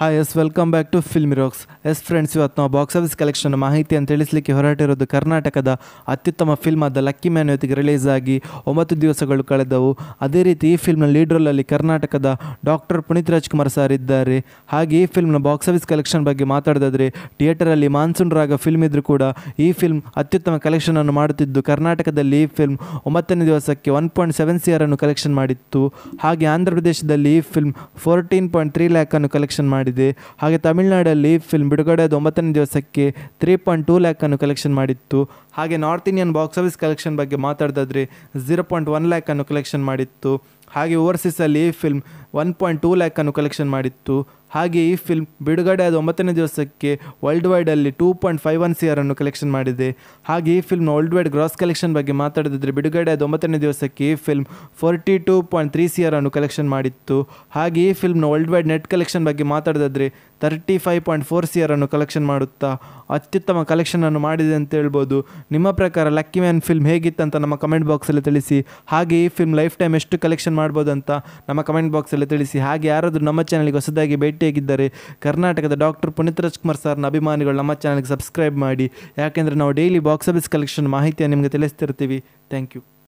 hi ಎಸ್ welcome back to film rocks ಎಸ್ friends ಇವತ್ತು ನಾವು ಬಾಕ್ಸ್ ಆಫೀಸ್ ಕಲೆಕ್ಷನ್ ಮಾಹಿತಿ ಅಂತ ತಿಳಿಸಲಿಕ್ಕೆ ಹೊರಟಿರೋದು ಕರ್ನಾಟಕದ ಅತ್ಯುತ್ತಮ ಫಿಲ್ಮ್ ಆದ ಲಕ್ಕಿ ಮ್ಯಾನ್ ಇವತ್ತಿಗೆ ರಿಲೀಸ್ ಆಗಿ ಒಂಬತ್ತು ದಿವಸಗಳು ಕಳೆದವು ಅದೇ ರೀತಿ ಈ ಫಿಲ್ಮ್ನ ಲೀಡ್ರಲ್ಲಿ ಕರ್ನಾಟಕದ ಡಾಕ್ಟರ್ ಪುನೀತ್ ರಾಜ್ಕುಮಾರ್ ಸರ್ ಇದ್ದಾರೆ ಹಾಗೆ ಈ ಫಿಲ್ಮ್ನ ಬಾಕ್ಸ್ ಆಫೀಸ್ ಕಲೆಕ್ಷನ್ ಬಗ್ಗೆ ಮಾತಾಡೋದಾದರೆ ಥಿಯೇಟರಲ್ಲಿ ಮಾನ್ಸೂನ್ ರಾಗ ಫಿಲ್ಮ್ ಇದ್ರೂ ಕೂಡ ಈ ಫಿಲ್ಮ್ ಅತ್ಯುತ್ತಮ ಕಲೆಕ್ಷನ್ ಅನ್ನು ಮಾಡುತ್ತಿದ್ದು ಕರ್ನಾಟಕದಲ್ಲಿ ಈ ಫಿಲ್ಮ್ ಒಂಬತ್ತನೇ ದಿವಸಕ್ಕೆ ಒನ್ ಪಾಯಿಂಟ್ ಸೆವೆನ್ ಆರನ್ನು ಕಲೆಕ್ಷನ್ ಮಾಡಿತ್ತು ಹಾಗೆ ಆಂಧ್ರ ಪ್ರದೇಶದಲ್ಲಿ ಈ ಫಿಲ್ಮ್ ಫೋರ್ಟೀನ್ ಪಾಯಿಂಟ್ ತ್ರೀ ಲ್ಯಾಕನ್ನು ಕಲೆಕ್ಷನ್ ಮಾಡಿ ಮಾಡಿದೆ ಹಾಗೆ ತಮಿಳುನಾಡಲ್ಲಿ ಫಿಲ್ಮ್ ಬಿಡುಗಡೆಯಾದ ಒಂಬತ್ತನೇ ದಿವಸಕ್ಕೆ ತ್ರೀ ಪಾಯಿಂಟ್ ಟೂ ಲ್ಯಾಕನ್ನು ಕಲೆಕ್ಷನ್ ಮಾಡಿತ್ತು ಹಾಗೆ north Indian box office collection ಬಗ್ಗೆ ಮಾತಾಡೋದಾದರೆ ಝೀರೋ ಪಾಯಿಂಟ್ ಒನ್ ಲ್ಯಾಕನ್ನು ಕಲೆಕ್ಷನ್ ಮಾಡಿತ್ತು ಹಾಗೆ ಓವರ್ಸೀಸಲ್ಲಿ ಈ ಫಿಲ್ಮ್ ಒನ್ ಪಾಯಿಂಟ್ ಟೂ ಲ್ಯಾಕನ್ನು ಕಲೆಕ್ಷನ್ ಮಾಡಿತ್ತು ಹಾಗೆ ಈ ಫಿಲ್ಮ್ ಬಿಡುಗಡೆಯಾದ ಒಂಬತ್ತನೇ ದಿವಸಕ್ಕೆ ವರ್ಲ್ಡ್ ವೈಡಲ್ಲಿ two point five one C ಆರನ್ನು ಕಲೆಕ್ಷನ್ ಮಾಡಿದೆ ಹಾಗೆ ಈ ಫಿಲ್ಮ್ನ ವರ್ಲ್ಡ್ ವೈಡ್ ಗ್ರಾಸ್ ಕಲೆಕ್ಷನ್ ಬಗ್ಗೆ ಬಿಡುಗಡೆ ಆದ ಒಂಬತ್ತನೇ ದಿವಸಕ್ಕೆ ಈ film forty two point three C ಆರನ್ನು ಕಲೆಕ್ಷನ್ ಮಾಡಿತ್ತು ಹಾಗೆ ಈ ಫಿಲ್ಮ್ನ ವರ್ಲ್ಡ್ ವೈಡ್ ನೆಟ್ ಕಲೆಕ್ಷನ್ ಬಗ್ಗೆ ಮಾತಾಡಿದ್ರೆ thirty five point four C ಆರನ್ನು ಕಲೆಕ್ಷನ್ ಮಾಡುತ್ತಾ ಅತ್ಯುತ್ತಮ ಕಲೆಕ್ಷನನ್ನು ಮಾಡಿದೆ ಅಂತ ಹೇಳ್ಬೋದು ನಿಮ್ಮ ಪ್ರಕಾರ ಲಕ್ಕಿ ಮ್ಯಾನ್ ಫಿಲ್ಮ್ ಹೇಗಿತ್ತಂತ ನಮ್ಮ ಕಮೆಂಟ್ ಬಾಕ್ಸಲ್ಲಿ ತಿಳಿಸಿ ಹಾಗೆ ಈ ಫಿಲ್ಮ್ ಲೈಫ್ ಟೈಮ್ ಎಷ್ಟು ಕಲೆಕ್ಷನ್ ಮಾಡ್ಬೋದು ಅಂತ ನಮ್ಮ ಕಮೆಂಟ್ ಬಾಕ್ಸಲ್ಲಿ ತಿಳಿಸಿ ಹಾಗೆ ಯಾರಾದರೂ ನಮ್ಮ ಚಾನಲ್ಗೆ ಹೊಸದಾಗಿ ಭೇಟಿಯಾಗಿದ್ದರೆ ಕರ್ನಾಟಕದ ಡಾಕ್ಟರ್ ಪುನೀತ್ ರಾಜ್ಕುಮಾರ್ ಸರ್ನ ಅಭಿಮಾನಿಗಳು ನಮ್ಮ ಚಾನಲ್ಗೆ ಸಬ್ಸ್ಕ್ರೈಬ್ ಮಾಡಿ ಯಾಕೆಂದರೆ ನಾವು ಡೈಲಿ ಬಾಕ್ಸ್ ಆಫೀಸ್ ಕಲೆಕ್ಷನ್ ಮಾಹಿತಿಯನ್ನು ನಿಮಗೆ ತಿಳಿಸ್ತಿರ್ತೀವಿ ಥ್ಯಾಂಕ್ ಯು